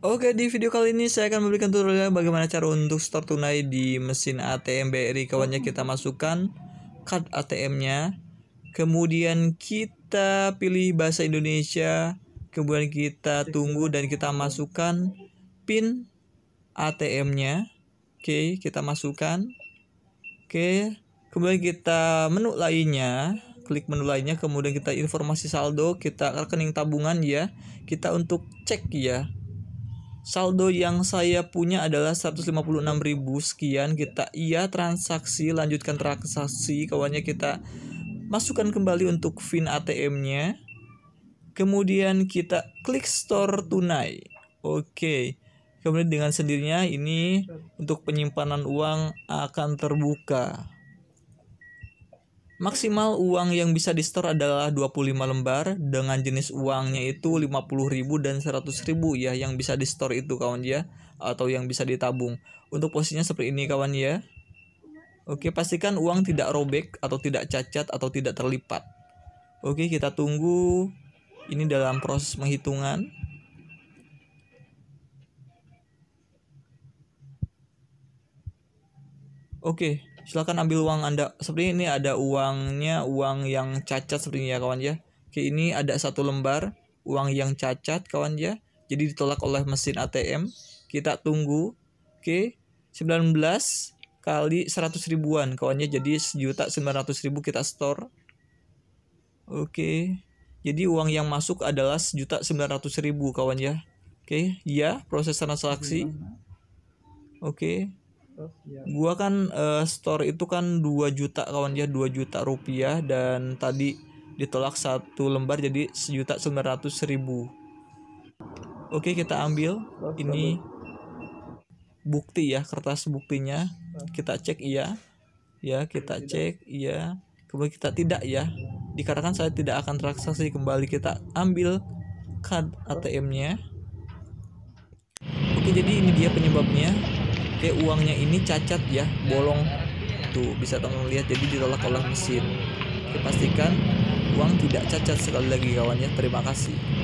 Oke, di video kali ini saya akan memberikan tutorial bagaimana cara untuk store tunai di mesin ATM BRI. Kawannya kita masukkan card ATM-nya. Kemudian kita pilih bahasa Indonesia. Kemudian kita tunggu dan kita masukkan PIN ATM-nya. Oke, kita masukkan. Oke, kemudian kita menu lainnya klik menu lainnya kemudian kita informasi saldo kita rekening tabungan ya kita untuk cek ya saldo yang saya punya adalah 156.000 sekian kita iya transaksi lanjutkan transaksi kawannya kita masukkan kembali untuk fin ATM-nya kemudian kita klik store tunai oke okay. kemudian dengan sendirinya ini untuk penyimpanan uang akan terbuka Maksimal uang yang bisa di store adalah 25 lembar dengan jenis uangnya itu 50.000 dan 100.000 ya yang bisa di store itu kawan ya atau yang bisa ditabung. Untuk posisinya seperti ini kawan ya. Oke, pastikan uang tidak robek atau tidak cacat atau tidak terlipat. Oke, kita tunggu ini dalam proses penghitungan. Oke, silahkan ambil uang anda seperti ini ada uangnya uang yang cacat seperti ini ya kawan ya Oke ini ada satu lembar uang yang cacat kawan ya jadi ditolak oleh mesin ATM kita tunggu oke 19 kali 100 ribuan kawannya jadi sejuta 900 ribu kita store oke jadi uang yang masuk adalah sejuta 900 ribu kawan ya oke ya proses transaksi iya, oke Iya. gua kan uh, store itu kan 2 juta kawan ya 2 juta rupiah dan tadi ditolak satu lembar jadi sejuta sembilan ratus ribu oke kita ambil ini bukti ya kertas buktinya kita cek iya ya kita cek iya kemudian kita tidak ya dikarenakan saya tidak akan transaksi kembali kita ambil card ATM-nya oke jadi ini dia penyebabnya Oke uangnya ini cacat ya bolong tuh bisa teman lihat jadi ditolak oleh mesin Oke, pastikan uang tidak cacat sekali lagi kawannya terima kasih